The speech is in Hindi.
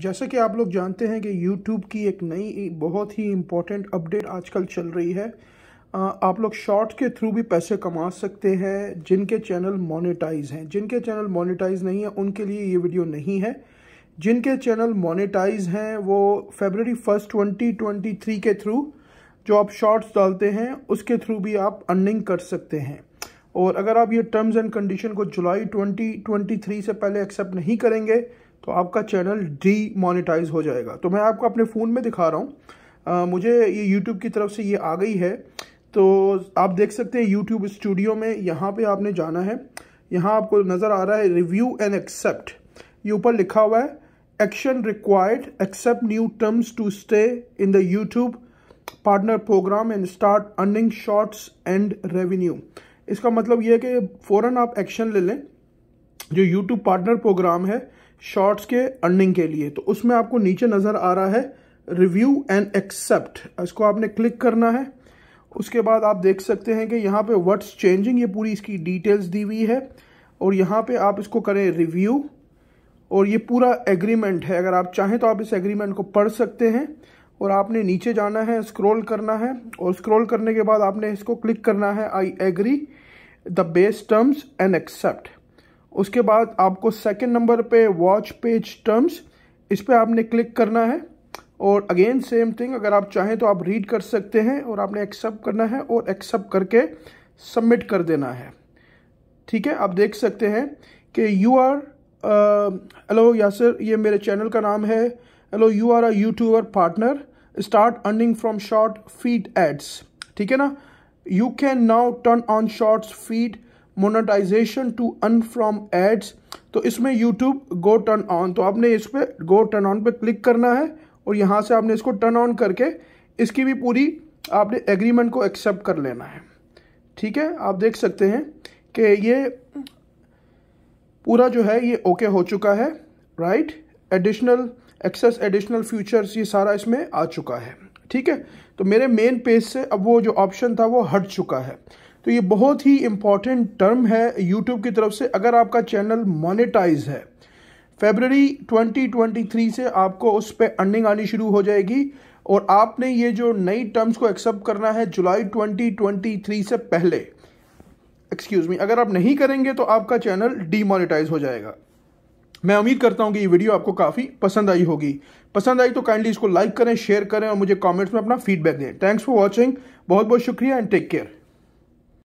जैसा कि आप लोग जानते हैं कि YouTube की एक नई बहुत ही इम्पोर्टेंट अपडेट आजकल चल रही है आप लोग शॉर्ट के थ्रू भी पैसे कमा सकते हैं जिनके चैनल मोनेटाइज हैं जिनके चैनल मोनेटाइज नहीं है उनके लिए ये वीडियो नहीं है जिनके चैनल मोनेटाइज हैं वो फेबररी फर्स्ट 2023 के थ्रू जो आप शॉर्ट्स डालते हैं उसके थ्रू भी आप अर्निंग कर सकते हैं और अगर आप ये टर्म्स एंड कंडीशन को जुलाई 2023 से पहले एक्सेप्ट नहीं करेंगे तो आपका चैनल मोनिटाइज हो जाएगा तो मैं आपको अपने फ़ोन में दिखा रहा हूँ मुझे ये यूट्यूब की तरफ से ये आ गई है तो आप देख सकते हैं यूट्यूब स्टूडियो में यहाँ पे आपने जाना है यहाँ आपको नज़र आ रहा है रिव्यू एंड एक्सेप्ट ये ऊपर लिखा हुआ है action required accept new terms to stay in the YouTube partner program and start earning shorts and revenue इसका मतलब ये है कि फ़ौर आप एक्शन ले लें जो यूट्यूब पार्टनर प्रोग्राम है शॉर्ट्स के अर्निंग के लिए तो उसमें आपको नीचे नज़र आ रहा है रिव्यू एंड एक्सेप्ट इसको आपने क्लिक करना है उसके बाद आप देख सकते हैं कि यहाँ पे व्हाट्स चेंजिंग ये पूरी इसकी डिटेल्स दी हुई है और यहाँ पे आप इसको करें रिव्यू और ये पूरा एग्रीमेंट है अगर आप चाहें तो आप इस एग्रीमेंट को पढ़ सकते हैं और आपने नीचे जाना है स्क्रॉल करना है और स्क्रॉल करने के बाद आपने इसको क्लिक करना है I agree the best terms and accept उसके बाद आपको सेकंड नंबर पे वॉच पेज टर्म्स इस पर आपने क्लिक करना है और अगेन सेम थिंग अगर आप चाहें तो आप रीड कर सकते हैं और आपने एक्सेप्ट करना है और एक्सेप्ट करके सबमिट कर देना है ठीक है आप देख सकते हैं कि यू आर हेलो यासर ये मेरे चैनल का नाम है hello you are a YouTuber partner start earning from short feed ads ठीक है ना you can now turn on shorts feed monetization to earn from ads तो इसमें यूट्यूब गो टर्न ऑन तो आपने इस पर गो टर्न ऑन पर क्लिक करना है और यहाँ से आपने इसको टर्न ऑन करके इसकी भी पूरी आपने एग्रीमेंट को एक्सेप्ट कर लेना है ठीक है आप देख सकते हैं कि ये पूरा जो है ये ओके okay हो चुका है right additional access additional features ये सारा इसमें आ चुका है ठीक है तो मेरे मेन पेज से अब वो जो ऑप्शन था वो हट चुका है तो ये बहुत ही इम्पॉर्टेंट टर्म है यूट्यूब की तरफ से अगर आपका चैनल मोनेटाइज है फेबररी 2023 से आपको उस पर अर्निंग आनी शुरू हो जाएगी और आपने ये जो नई टर्म्स को एक्सेप्ट करना है जुलाई 2023 से पहले एक्सक्यूज़ मी अगर आप नहीं करेंगे तो आपका चैनल डीमोनेटाइज हो जाएगा मैं उम्मीद करता हूँ कि ये वीडियो आपको काफ़ी पसंद आई होगी पसंद आई तो काइंडली इसको लाइक करें शेयर करें और मुझे कमेंट्स में अपना फीडबैक दें थैंक्स फॉर वॉचिंग बहुत बहुत शुक्रिया एंड टेक केयर